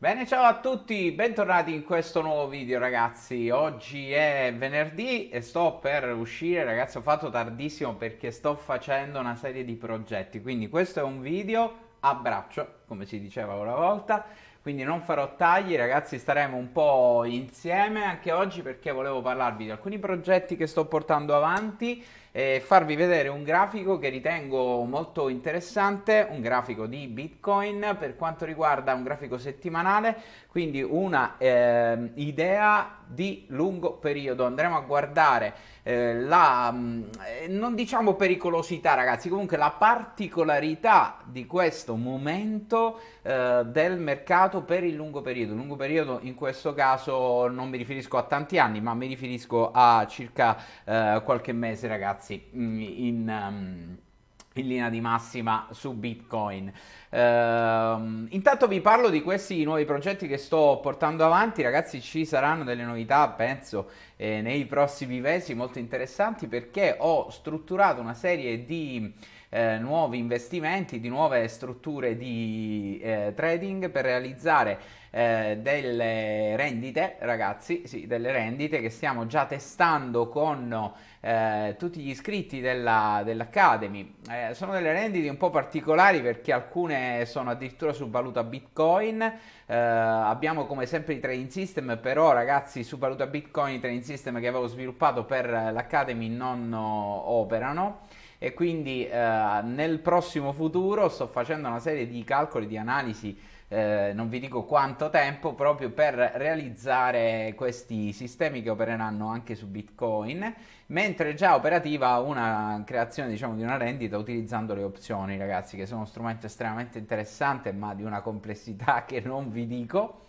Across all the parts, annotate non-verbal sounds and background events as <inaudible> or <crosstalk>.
Bene, ciao a tutti, bentornati in questo nuovo video ragazzi. Oggi è venerdì e sto per uscire, ragazzi, ho fatto tardissimo perché sto facendo una serie di progetti, quindi questo è un video a braccio, come si diceva una volta, quindi non farò tagli, ragazzi, staremo un po' insieme anche oggi perché volevo parlarvi di alcuni progetti che sto portando avanti eh, farvi vedere un grafico che ritengo molto interessante, un grafico di Bitcoin per quanto riguarda un grafico settimanale quindi una eh, idea di lungo periodo. Andremo a guardare eh, la, mm, eh, non diciamo pericolosità ragazzi, comunque la particolarità di questo momento eh, del mercato per il lungo periodo. lungo periodo in questo caso non mi riferisco a tanti anni, ma mi riferisco a circa eh, qualche mese ragazzi mm, in, in ehm, in linea di massima su Bitcoin. Uh, intanto vi parlo di questi nuovi progetti che sto portando avanti, ragazzi ci saranno delle novità penso eh, nei prossimi mesi molto interessanti perché ho strutturato una serie di eh, nuovi investimenti, di nuove strutture di eh, trading per realizzare eh, delle rendite, ragazzi, sì, delle rendite che stiamo già testando con eh, tutti gli iscritti della, dell'Academy. Eh, sono delle rendite un po' particolari perché alcune sono addirittura su valuta Bitcoin. Eh, abbiamo come sempre i trading system, però ragazzi, su valuta Bitcoin i trading system che avevo sviluppato per eh, l'Academy non operano e quindi eh, nel prossimo futuro sto facendo una serie di calcoli, di analisi, eh, non vi dico quanto tempo, proprio per realizzare questi sistemi che opereranno anche su Bitcoin, mentre già operativa una creazione diciamo di una rendita utilizzando le opzioni ragazzi che sono uno strumento estremamente interessante ma di una complessità <laughs> che non vi dico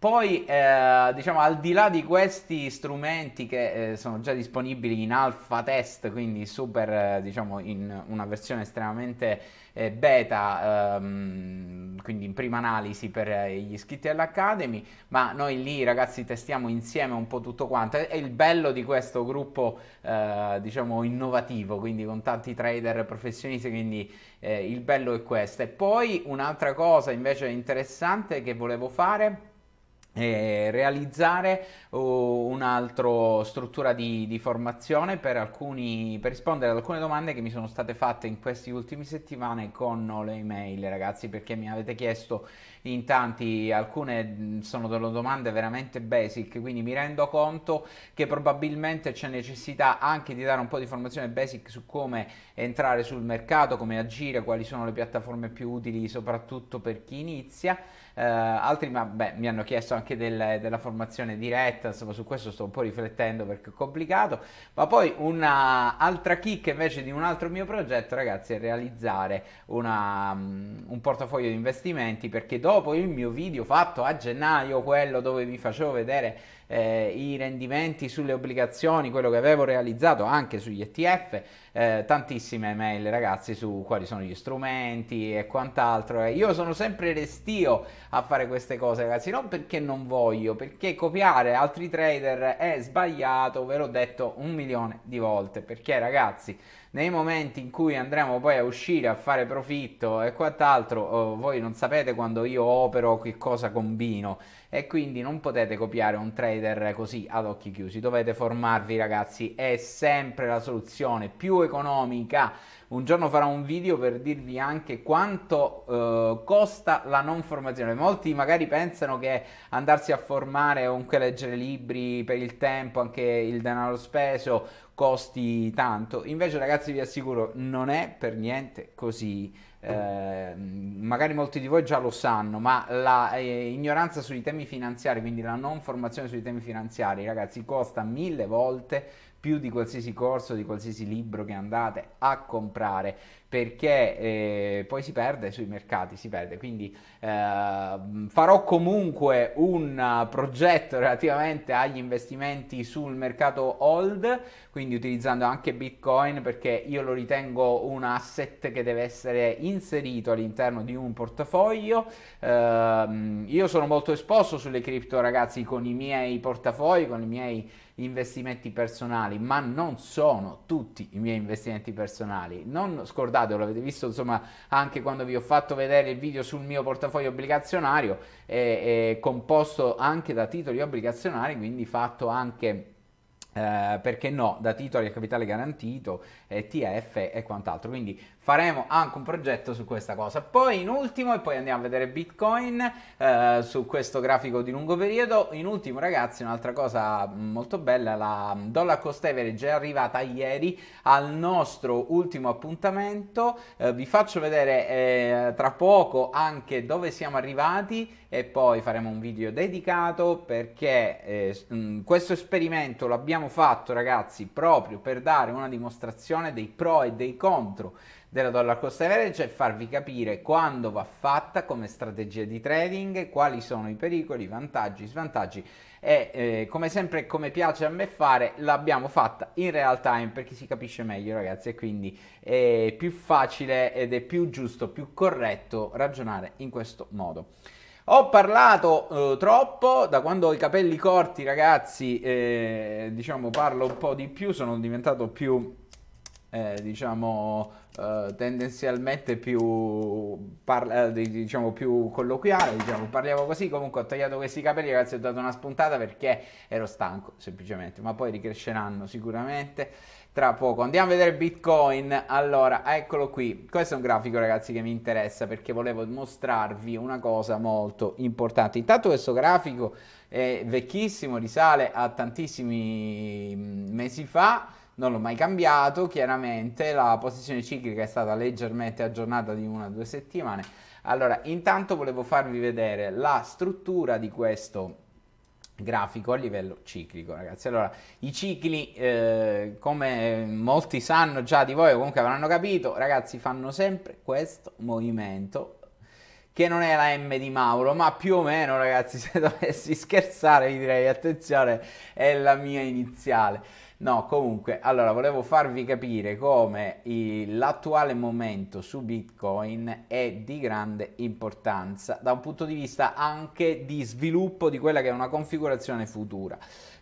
poi, eh, diciamo, al di là di questi strumenti che eh, sono già disponibili in alpha test, quindi super, eh, diciamo, in una versione estremamente eh, beta, ehm, quindi in prima analisi per eh, gli iscritti all'Academy, ma noi lì, ragazzi, testiamo insieme un po' tutto quanto. È il bello di questo gruppo, eh, diciamo, innovativo, quindi con tanti trader professionisti, quindi il bello è questo. E poi un'altra cosa invece interessante che volevo fare eh, realizzare oh, un'altra struttura di, di formazione per, alcuni, per, rispondere ad alcune domande che mi sono state fatte in queste ultime settimane con le email ragazzi perché mi avete chiesto in tanti alcune sono delle domande veramente basic quindi mi rendo conto che probabilmente c'è necessità anche di dare un po' di formazione basic su come entrare sul mercato come agire quali sono le piattaforme più utili soprattutto per chi inizia eh, altri vabbè, mi hanno chiesto anche del, della formazione diretta, insomma su questo sto un po' riflettendo perché è complicato, ma poi un'altra chicca invece di un altro mio progetto ragazzi è realizzare una, um, un portafoglio di investimenti perché dopo il mio video fatto a gennaio, quello dove vi facevo vedere eh, i rendimenti sulle obbligazioni, quello che avevo realizzato anche sugli ETF, eh, tantissime mail ragazzi su quali sono gli strumenti e quant'altro. Eh, io sono sempre restio a fare queste cose ragazzi, non perché non voglio, perché copiare altri trader è sbagliato, ve l'ho detto un milione di volte, perché ragazzi nei momenti in cui andremo poi a uscire a fare profitto e quant'altro, oh, voi non sapete quando io opero che cosa combino e quindi non potete copiare un trader così ad occhi chiusi, dovete formarvi ragazzi, è sempre la soluzione più economica. Un giorno farò un video per dirvi anche quanto eh, costa la non formazione. Molti magari pensano che andarsi a formare o anche leggere libri per il tempo, anche il denaro speso, costi tanto. Invece ragazzi vi assicuro non è per niente così. Ehm, magari molti di voi già lo sanno, ma la eh, ignoranza sui temi finanziari, quindi la non formazione sui temi finanziari, ragazzi, costa mille volte più di qualsiasi corso, di qualsiasi libro che andate a comprare perché eh, poi si perde sui mercati, si perde. Quindi eh, farò comunque un progetto relativamente agli investimenti sul mercato old, quindi utilizzando anche Bitcoin perché io lo ritengo un asset che deve essere inserito all'interno di un portafoglio. Eh, io sono molto esposto sulle cripto, ragazzi, con i miei portafogli, con i miei investimenti personali, ma non sono tutti i miei investimenti personali. Non scordatelo, l'avete visto insomma anche quando vi ho fatto vedere il video sul mio portafoglio obbligazionario, è, eh, è eh, composto anche da titoli obbligazionari, quindi fatto anche eh, perché no, da titoli a capitale garantito, ETF eh, e quant'altro. Quindi faremo anche un progetto su questa cosa. Poi in ultimo, e poi andiamo a vedere Bitcoin eh, su questo grafico di lungo periodo, in ultimo ragazzi un'altra cosa molto bella, la dollar cost average è arrivata ieri al nostro ultimo appuntamento, eh, vi faccio vedere eh, tra poco anche dove siamo arrivati e poi faremo un video dedicato perché questo esperimento l'abbiamo fatto ragazzi proprio per dare una dimostrazione dei pro e dei contro della dollar cost average e cioè farvi capire quando va fatta come strategia di trading, quali sono i pericoli, i vantaggi, i svantaggi e eh, come sempre come piace a me fare l'abbiamo fatta in real time perché si capisce meglio ragazzi e quindi è più facile ed è più giusto, più corretto ragionare in questo modo. Ho parlato eh, troppo, da quando ho i capelli corti ragazzi, eh, diciamo parlo un po' di più, sono diventato più eh, diciamo eh, tendenzialmente più, parla, eh, diciamo, più colloquiale, diciamo, parliamo così, comunque ho tagliato questi capelli ragazzi ho dato una spuntata perché ero stanco semplicemente, ma poi ricresceranno sicuramente tra poco. Andiamo a vedere Bitcoin, allora eccolo qui, questo è un grafico ragazzi che mi interessa perché volevo mostrarvi una cosa molto importante, intanto questo grafico è vecchissimo, risale a tantissimi mm, mesi fa, non l'ho mai cambiato, chiaramente la posizione ciclica è stata leggermente aggiornata di una o due settimane. Allora, intanto volevo farvi vedere la struttura di questo grafico a livello ciclico ragazzi allora i cicli eh, come molti sanno già di voi o comunque avranno capito ragazzi fanno sempre questo movimento che non è la M di Mauro ma più o meno ragazzi <laughs> se dovessi scherzare vi direi attenzione è la mia iniziale No, comunque, allora volevo farvi capire come il, l'attuale momento su Bitcoin è di grande importanza da un punto di vista anche di sviluppo di quella che è una configurazione futura.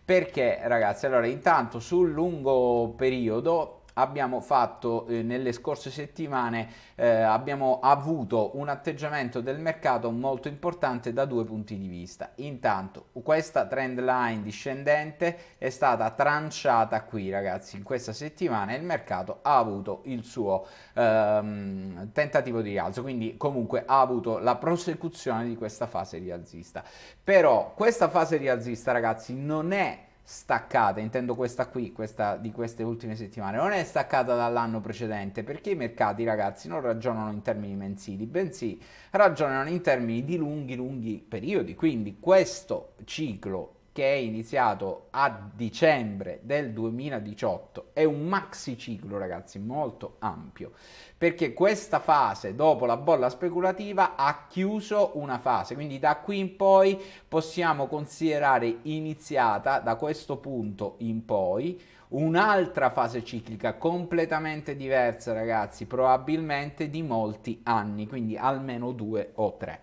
Perché ragazzi, allora intanto sul lungo periodo abbiamo fatto eh, nelle scorse settimane, eh, abbiamo avuto un atteggiamento del mercato molto importante da due punti di vista. Intanto questa trend line discendente è stata tranciata qui ragazzi, in questa settimana il mercato ha avuto il suo ehm, tentativo di rialzo, quindi comunque ha avuto la prosecuzione di questa fase rialzista. Però questa fase rialzista ragazzi non è staccata, intendo questa qui, questa di queste ultime settimane, non è staccata dall'anno precedente perché i mercati ragazzi non ragionano in termini mensili, bensì ragionano in termini di lunghi, lunghi periodi, quindi questo ciclo che è iniziato a dicembre del 2018 è un maxi ciclo ragazzi molto ampio perché questa fase dopo la bolla speculativa ha chiuso una fase quindi da qui in poi possiamo considerare iniziata da questo punto in poi un'altra fase ciclica completamente diversa, ragazzi, probabilmente di molti anni, quindi almeno due o tre.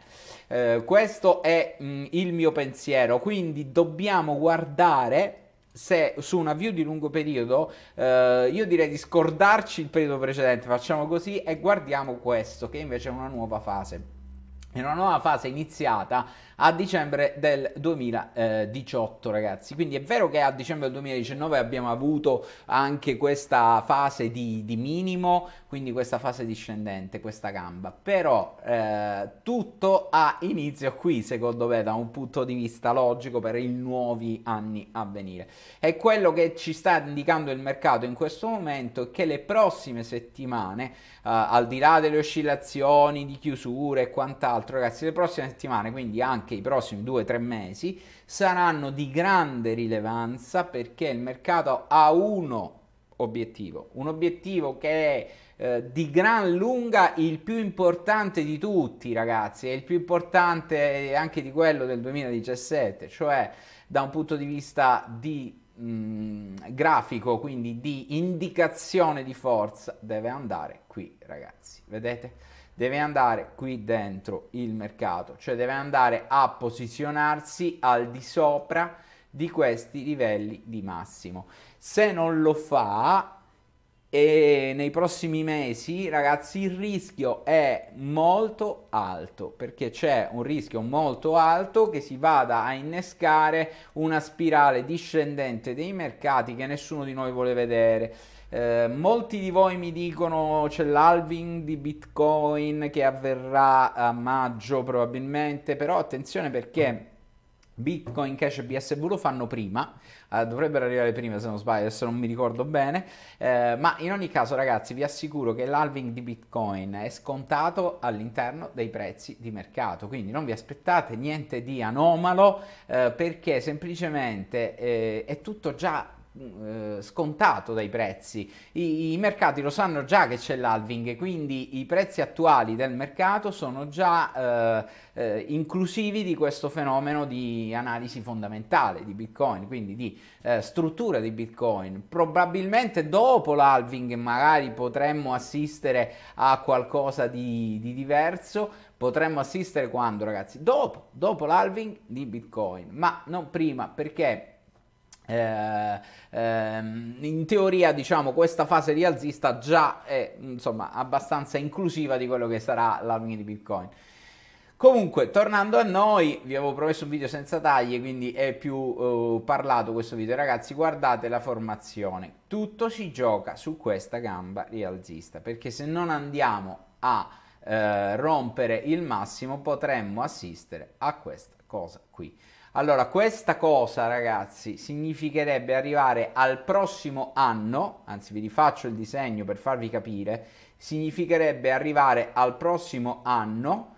Eh, questo è mh, mm, il mio pensiero, quindi dobbiamo guardare se su una view di lungo periodo eh, io direi di scordarci il periodo precedente, facciamo così e guardiamo questo che invece è una nuova fase. È una nuova fase iniziata a dicembre del 2018, ragazzi. Quindi è vero che a dicembre del 2019 abbiamo avuto anche questa fase di, di minimo, quindi questa fase discendente, questa gamba, però eh, tutto ha inizio qui, secondo me, da un punto di vista logico per i nuovi anni a venire. E quello che ci sta indicando il mercato in questo momento è che le prossime settimane, eh, al di là delle oscillazioni di chiusure e quant'altro, ragazzi, le prossime settimane, quindi anche anche i prossimi 2-3 mesi saranno di grande rilevanza perché il mercato ha uno obiettivo, un obiettivo che è eh, di gran lunga il più importante di tutti ragazzi e il più importante anche di quello del 2017 cioè da un punto di vista di mh, mm, grafico quindi di indicazione di forza deve andare qui ragazzi, vedete? Deve andare qui dentro il mercato, cioè deve andare a posizionarsi al di sopra di questi livelli di massimo. Se non lo fa, e nei prossimi mesi, ragazzi, il rischio è molto alto perché c'è un rischio molto alto che si vada a innescare una spirale discendente dei mercati che nessuno di noi vuole vedere eh, molti di voi mi dicono c'è l'halving di Bitcoin che avverrà a maggio probabilmente, però attenzione perché Bitcoin Cash e BSV lo fanno prima, uh, dovrebbero arrivare prima se non sbaglio, adesso non mi ricordo bene, eh, ma in ogni caso ragazzi vi assicuro che l'halving di Bitcoin è scontato all'interno dei prezzi di mercato, quindi non vi aspettate niente di anomalo eh, perché semplicemente eh, è tutto già eh, scontato dai prezzi. I, I, mercati lo sanno già che c'è l'alving, quindi i prezzi attuali del mercato sono già eh, eh, inclusivi di questo fenomeno di analisi fondamentale di Bitcoin, quindi di eh, struttura di Bitcoin. Probabilmente dopo l'alving magari potremmo assistere a qualcosa di, di diverso, potremmo assistere quando ragazzi? Dopo, dopo l'alving di Bitcoin, ma non prima perché eh, ehm, in teoria, diciamo, questa fase rialzista già è insomma abbastanza inclusiva di quello che sarà l'alving di Bitcoin. Comunque, tornando a noi, vi avevo promesso un video senza tagli, quindi è più eh, parlato questo video. Ragazzi, guardate la formazione. Tutto si gioca su questa gamba rialzista, perché se non andiamo a eh, rompere il massimo potremmo assistere a questa cosa qui. Allora, questa cosa, ragazzi, significherebbe arrivare al prossimo anno, anzi vi rifaccio il disegno per farvi capire, significherebbe arrivare al prossimo anno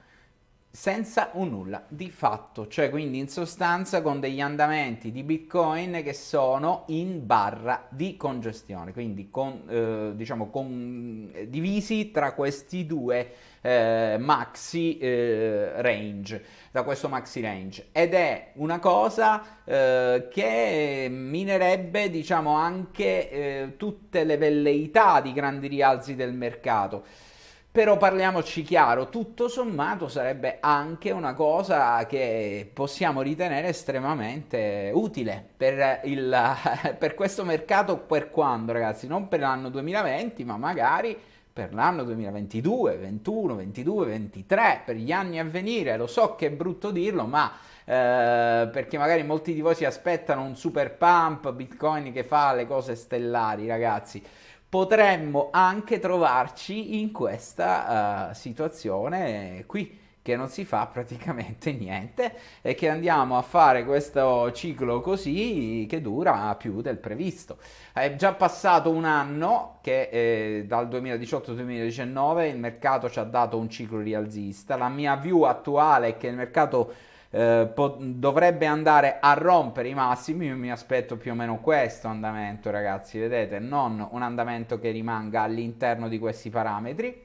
senza un nulla di fatto, cioè quindi in sostanza con degli andamenti di Bitcoin che sono in barra di congestione, quindi con, eh, diciamo con, eh, divisi tra questi due eh, maxi eh, range, da questo maxi range ed è una cosa eh, che minerebbe diciamo anche eh, tutte le velleità di grandi rialzi del mercato. Però parliamoci chiaro, tutto sommato sarebbe anche una cosa che possiamo ritenere estremamente utile per, il, <laughs> per questo mercato per quando ragazzi, non per l'anno 2020 ma magari per l'anno 2022, 21, 22, 23, per gli anni a venire. Lo so che è brutto dirlo, ma eh, perché magari molti di voi si aspettano un super pump Bitcoin che fa le cose stellari, ragazzi potremmo anche trovarci in questa uh, situazione qui che non si fa praticamente <laughs> niente e che andiamo a fare questo ciclo così che dura più del previsto. È già passato un anno che eh, dal 2018-2019 il mercato ci ha dato un ciclo rialzista, la mia view attuale è che il mercato eh, po- dovrebbe andare a rompere i massimi. Io mi aspetto più o meno questo andamento, ragazzi, vedete, non un andamento che rimanga all'interno di questi parametri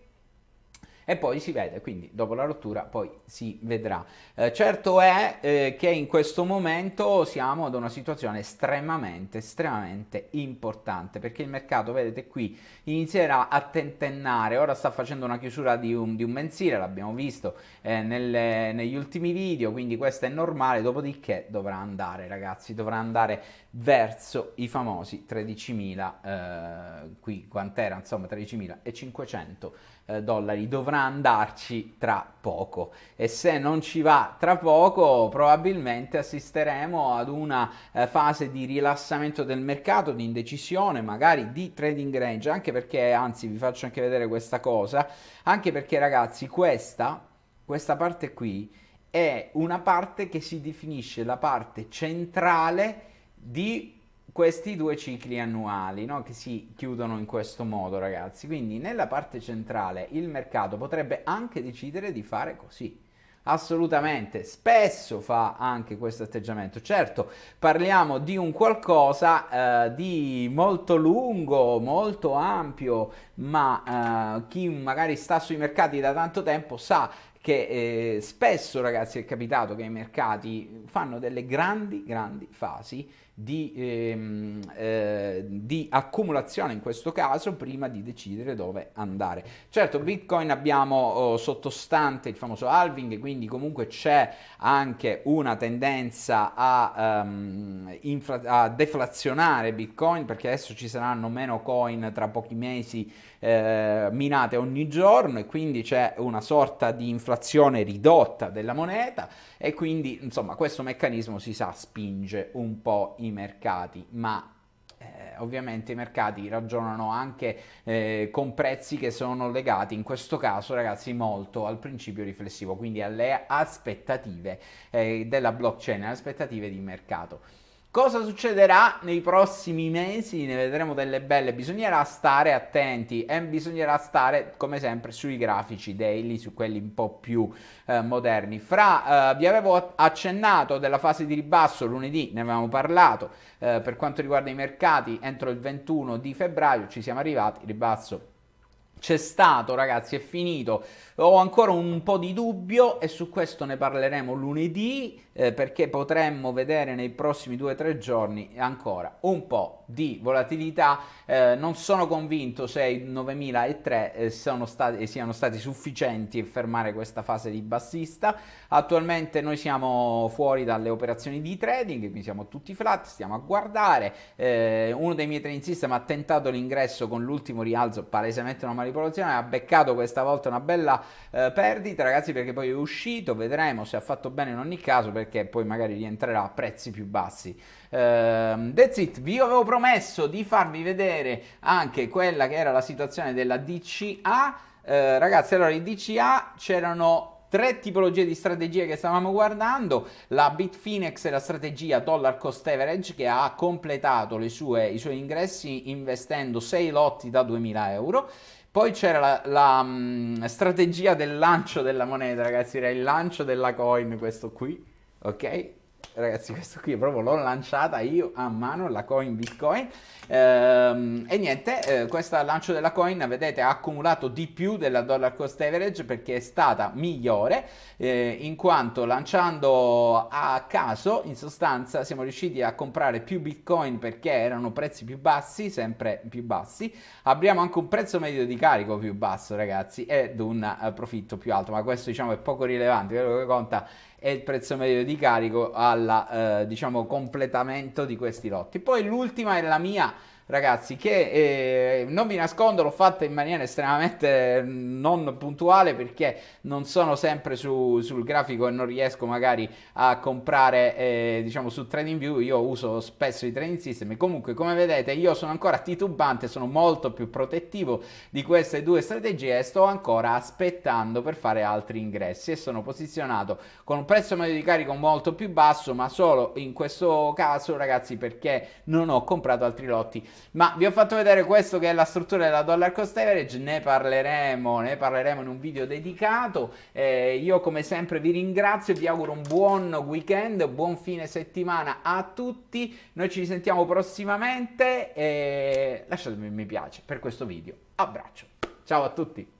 e poi si vede, quindi dopo la rottura poi si vedrà. Eh, certo è eh, che in questo momento siamo ad una situazione estremamente, estremamente importante perché il mercato, vedete qui, inizierà a tentennare, ora sta facendo una chiusura di un, di un mensile, l'abbiamo visto eh, nelle, negli ultimi video, quindi questo è normale, dopodiché dovrà andare ragazzi, dovrà andare verso i famosi 13.000, eh, qui quant'era, insomma 13.500 eh, dollari, dovrà andarci tra poco e se non ci va tra poco probabilmente assisteremo ad una eh, fase di rilassamento del mercato, di indecisione, magari di trading range, anche perché, anzi vi faccio anche vedere questa cosa, anche perché ragazzi questa, questa parte qui è una parte che si definisce la parte centrale di questi due cicli annuali no? che si chiudono in questo modo ragazzi quindi nella parte centrale il mercato potrebbe anche decidere di fare così assolutamente spesso fa anche questo atteggiamento certo parliamo di un qualcosa eh, di molto lungo molto ampio ma eh, chi magari sta sui mercati da tanto tempo sa che eh, spesso ragazzi è capitato che i mercati fanno delle grandi grandi fasi di, ehm, eh, di, accumulazione in questo caso prima di decidere dove andare. Certo, Bitcoin abbiamo oh, sottostante il famoso halving, quindi comunque c'è anche una tendenza a, um, infla- a deflazionare Bitcoin perché adesso ci saranno meno coin tra pochi mesi eh, minate ogni giorno e quindi c'è una sorta di inflazione ridotta della moneta e quindi insomma questo meccanismo si sa spinge un po' i mercati, ma eh, ovviamente i mercati ragionano anche eh, con prezzi che sono legati in questo caso ragazzi molto al principio riflessivo quindi alle aspettative eh, della blockchain alle aspettative di mercato Cosa succederà nei prossimi mesi? Ne vedremo delle belle, bisognerà stare attenti e bisognerà stare come sempre sui grafici daily, su quelli un po' più eh, moderni. Fra, eh, vi avevo accennato della fase di ribasso, lunedì ne avevamo parlato, eh, per quanto riguarda i mercati entro il 21 di febbraio ci siamo arrivati, ribasso c'è stato, ragazzi, è finito. Ho ancora un po' di dubbio e su questo ne parleremo lunedì eh, perché potremmo vedere nei prossimi 2-3 giorni ancora un po' di volatilità. Eh, non sono convinto se i 9003 eh, stati, eh, siano stati sufficienti a fermare questa fase di bassista. Attualmente noi siamo fuori dalle operazioni di trading, quindi siamo tutti flat, stiamo a guardare. Eh, uno dei miei trading system ha tentato l'ingresso con l'ultimo rialzo, palesemente una manipolazione, ha beccato questa volta una bella eh, perdita, ragazzi, perché poi è uscito, vedremo se ha fatto bene in ogni caso perché poi magari rientrerà a prezzi più bassi. Uh, that's it, vi avevo promesso di farvi vedere anche quella che era la situazione della DCA. Uh, eh, ragazzi, allora in DCA c'erano tre tipologie di strategie che stavamo guardando. La Bitfinex è la strategia dollar cost average che ha completato sue, i suoi ingressi investendo 6 lotti da 2000 euro. Poi c'era la, la um, strategia del lancio della moneta, ragazzi, era il lancio della coin questo qui ok? Ragazzi, questo qui proprio l'ho lanciata io a mano, la coin Bitcoin. Ehm, e niente, eh, questo lancio della coin, vedete, ha accumulato di più della dollar cost average perché è stata migliore, eh, in quanto lanciando a caso, in sostanza, siamo riusciti a comprare più Bitcoin perché erano prezzi più bassi, sempre più bassi. Abbiamo anche un prezzo medio di carico più basso, ragazzi, ed un eh, profitto più alto, ma questo diciamo è poco rilevante, quello che conta e il prezzo medio di carico al eh, diciamo, completamento di questi lotti. Poi l'ultima è la mia ragazzi, che eh, non vi nascondo, l'ho fatta in maniera estremamente mm, non puntuale perché non sono sempre su, sul grafico e non riesco magari a comprare, eh, diciamo, su TradingView. Io uso spesso i trading system. Comunque, come vedete, io sono ancora titubante, sono molto più protettivo di queste due strategie e sto ancora aspettando per fare altri ingressi e sono posizionato con un prezzo medio di carico molto più basso, ma solo in questo caso, ragazzi, perché non ho comprato altri lotti ma vi ho fatto vedere questo che è la struttura della dollar cost average, ne parleremo, ne parleremo in un video dedicato. Eh, io come sempre vi ringrazio, vi auguro un buon weekend, buon fine settimana a tutti. Noi ci sentiamo prossimamente e lasciatemi un mi piace per questo video. Abbraccio. Ciao a tutti.